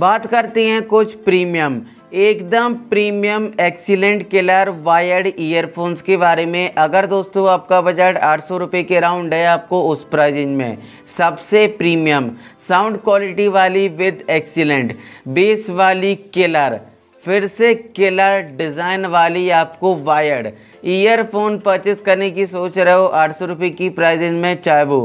बात करते हैं कुछ प्रीमियम एकदम premium excellent killer wired earphones के बारे में अगर दोस्तों आपका बजट आठ सौ रुपये के राउंड है आपको उस प्राइजिंग में सबसे प्रीमियम साउंड क्वालिटी वाली विद एक्सीलेंट बेस वाली किलर फिर से किलर डिज़ाइन वाली आपको वायर्ड ईयरफोन परचेस करने की सोच रहे हो आठ सौ रुपये की प्राइस रेंज में चाहे वो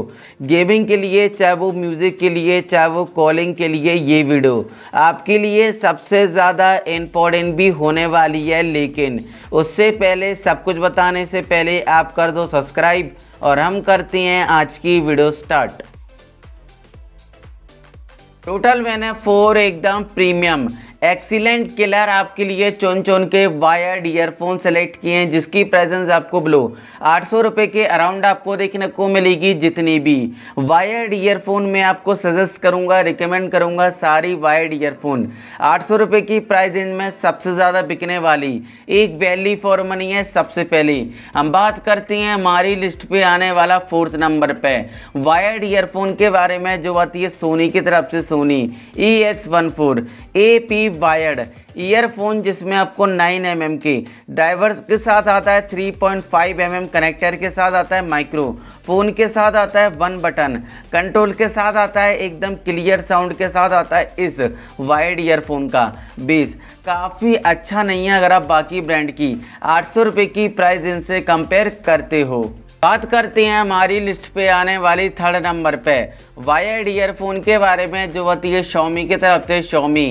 गेमिंग के लिए चाहे वो म्यूज़िक के लिए चाहे वो कॉलिंग के लिए ये वीडियो आपके लिए सबसे ज़्यादा इम्पोर्टेंट भी होने वाली है लेकिन उससे पहले सब कुछ बताने से पहले आप कर दो सब्सक्राइब और हम करते हैं आज की वीडियो स्टार्ट टोटल मैंने फोर एकदम प्रीमियम एक्सीलेंट किलर आपके लिए चोन चोन के वायर्ड ईयरफोन सेलेक्ट किए हैं जिसकी प्रेजेंस आपको ब्लो आठ सौ रुपये के अराउंड आपको देखने को मिलेगी जितनी भी वायर्ड ईयरफोन में आपको सजेस्ट करूंगा रिकमेंड करूंगा सारी वायर्ड ईयरफोन आठ सौ रुपये की प्राइस इनमें सबसे ज़्यादा बिकने वाली एक वैली फॉर मनी है सबसे पहले हम बात करते हैं हमारी लिस्ट पर आने वाला फोर्थ नंबर पर वायर्ड ईयरफोन के बारे में जो आती है सोनी की तरफ से Sony E e X one four A P wired earphone जिसमें आपको 9 एम mm की ड्राइवर्स के साथ आता है 3.5 पॉइंट mm कनेक्टर के साथ आता है माइक्रो फ़ोन के साथ आता है वन बटन कंट्रोल के साथ आता है एकदम क्लियर साउंड के साथ आता है इस वायर्ड ईयरफोन का बीस काफ़ी अच्छा नहीं है अगर आप बाकी ब्रांड की आठ सौ की प्राइस इनसे कंपेयर करते हो बात करते हैं हमारी लिस्ट पे आने वाली थर्ड नंबर पे वायर्ड ईयरफोन के बारे में जो होती है शॉमी की तरफ से Xiaomi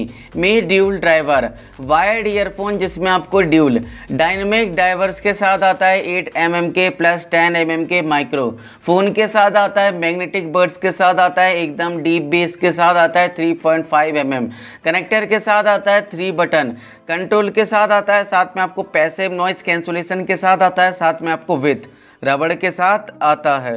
Mi dual driver wired earphone जिसमें आपको ड्यूल डायनेमिक ड्राइवर्स के साथ आता है 8 एम mm के प्लस 10 एम mm के माइक्रो फोन के साथ आता है मैग्नेटिक बर्ड्स के साथ आता है एकदम डीप बेस के साथ आता है 3.5 पॉइंट mm. कनेक्टर के साथ आता है थ्री बटन कंट्रोल के साथ आता है साथ में आपको पैसे नॉइज कैंसुलेशन के साथ आता है साथ में आपको विथ रबड़ के साथ आता है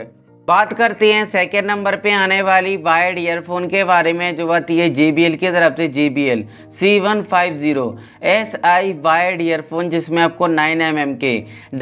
बात करते हैं सेकेंड नंबर पे आने वाली वायर्ड ईयरफोन के बारे में जो आती है जे की तरफ से J B L C one five zero S I wired earphone जिसमें आपको नाइन एम एम के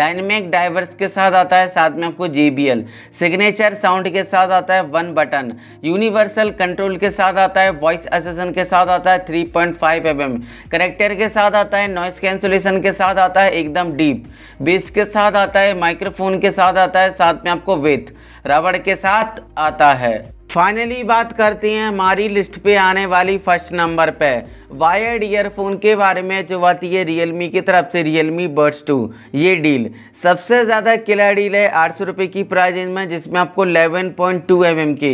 डायनेमिक डाइवर्स के साथ आता है साथ में आपको J B L signature sound के साथ आता है वन बटन यूनिवर्सल कंट्रोल के साथ आता है वॉइस असेसन के साथ आता है three point five M M connector के साथ आता है नॉइस कैंसुलेशन के साथ आता है एकदम डीप बेस के साथ आता है माइक्रोफोन के साथ आता है साथ में आपको वेथ रबड़ के साथ आता है फाइनली बात करते हैं हमारी लिस्ट पे आने वाली फर्स्ट नंबर पे वायर्ड ईयरफोन के बारे में जो है रियल रियलमी की तरफ से रियलमी बर्ड्स टू ये डील सबसे ज़्यादा किला डील है आठ सौ रुपये की प्राइस रेंज में जिसमें आपको 11.2 पॉइंट mm के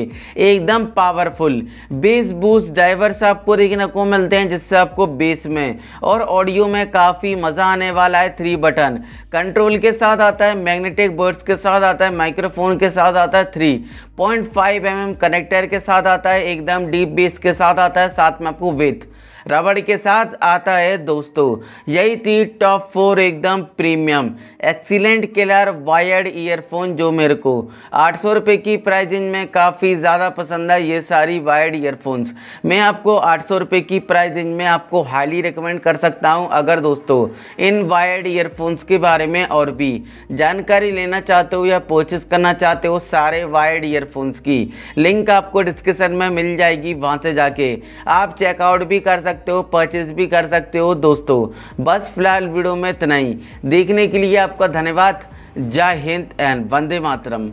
एकदम पावरफुल बेस बूस्ट ड्राइवर्स आपको देखने को मिलते हैं जिससे आपको बेस में और ऑडियो में काफ़ी मज़ा आने वाला है थ्री बटन कंट्रोल के साथ आता है मैग्नेटिक बर्ड्स के साथ आता है माइक्रोफोन के साथ आता है three point five mm connector के साथ आता है एकदम डीप बेस के साथ आता है साथ में आपको विथ रबड़ के साथ आता है दोस्तों यही थी टॉप फोर एकदम premium excellent killer wired earphone जो मेरे को आठ सौ रुपये की प्राइजिंग में काफ़ी ज़्यादा पसंद है ये सारी वायर्ड ईयरफोन्स मैं आपको आठ सौ रुपये की प्राइजिंग में आपको हाईली रिकमेंड कर सकता हूँ अगर दोस्तों इन वायर्ड ईयरफोन्स के बारे में और भी जानकारी लेना चाहते हो या परचेस करना चाहते हो सारे वायर्ड ईयरफोन्स की लिंक आपको डिस्क्रिप्सन में मिल जाएगी वहाँ से जाके आप चेकआउट भी कर कर सकते हो परचेज भी कर सकते हो दोस्तों बस फिलहाल वीडियो में इतना ही देखने के लिए आपका धन्यवाद जय हिंद एंड वंदे मातरम